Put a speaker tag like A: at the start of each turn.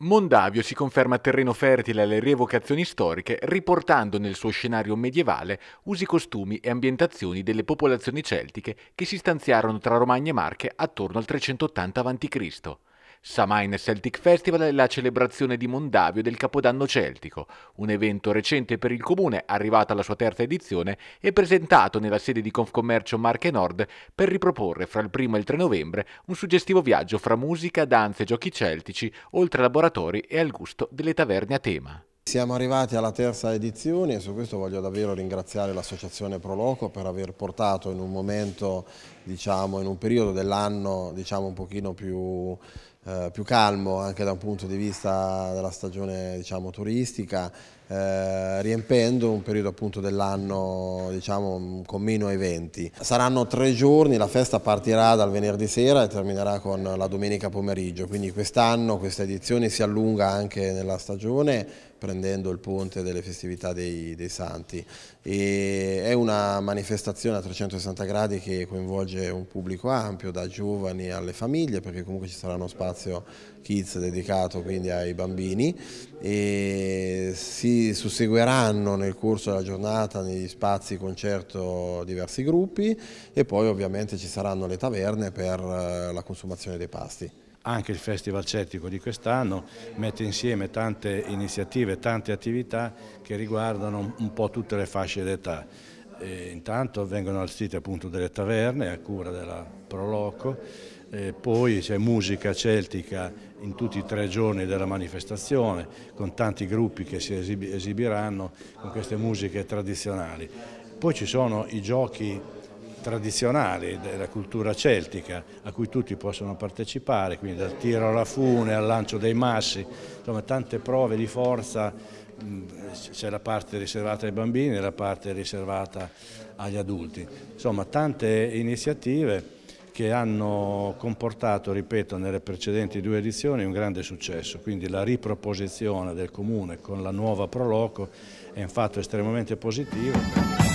A: Mondavio si conferma terreno fertile alle rievocazioni storiche, riportando nel suo scenario medievale usi, costumi e ambientazioni delle popolazioni celtiche che si stanziarono tra Romagna e Marche attorno al 380 a.C. Samhain Celtic Festival è la celebrazione di Mondavio del Capodanno Celtico, un evento recente per il comune, arrivata alla sua terza edizione e presentato nella sede di Confcommercio Marche Nord per riproporre fra il 1 e il 3 novembre un suggestivo viaggio fra musica, danze e giochi celtici, oltre a laboratori e al gusto delle taverne a tema.
B: Siamo arrivati alla terza edizione e su questo voglio davvero ringraziare l'associazione Proloco per aver portato in un momento, diciamo, in un periodo dell'anno diciamo, un pochino più eh, più calmo anche da un punto di vista della stagione diciamo, turistica, eh, riempendo un periodo appunto dell'anno diciamo, con meno eventi. Saranno tre giorni, la festa partirà dal venerdì sera e terminerà con la domenica pomeriggio, quindi quest'anno questa edizione si allunga anche nella stagione prendendo il ponte delle festività dei, dei Santi. E è una manifestazione a 360 gradi che coinvolge un pubblico ampio, da giovani alle famiglie, perché comunque ci saranno spazi spazio kids dedicato quindi ai bambini e si susseguiranno nel corso della giornata negli spazi concerto diversi gruppi e poi ovviamente ci saranno le taverne per eh, la consumazione dei pasti
C: anche il Festival Celtico di quest'anno mette insieme tante iniziative, tante attività che riguardano un po' tutte le fasce d'età. intanto vengono allestite appunto delle taverne a cura della Proloco eh, poi c'è musica celtica in tutti i tre giorni della manifestazione con tanti gruppi che si esibiranno con queste musiche tradizionali. Poi ci sono i giochi tradizionali della cultura celtica a cui tutti possono partecipare, quindi dal tiro alla fune al lancio dei massi, insomma tante prove di forza, c'è la parte riservata ai bambini e la parte riservata agli adulti, insomma tante iniziative che hanno comportato, ripeto, nelle precedenti due edizioni un grande successo, quindi la riproposizione del Comune con la nuova Proloco è un fatto estremamente positivo.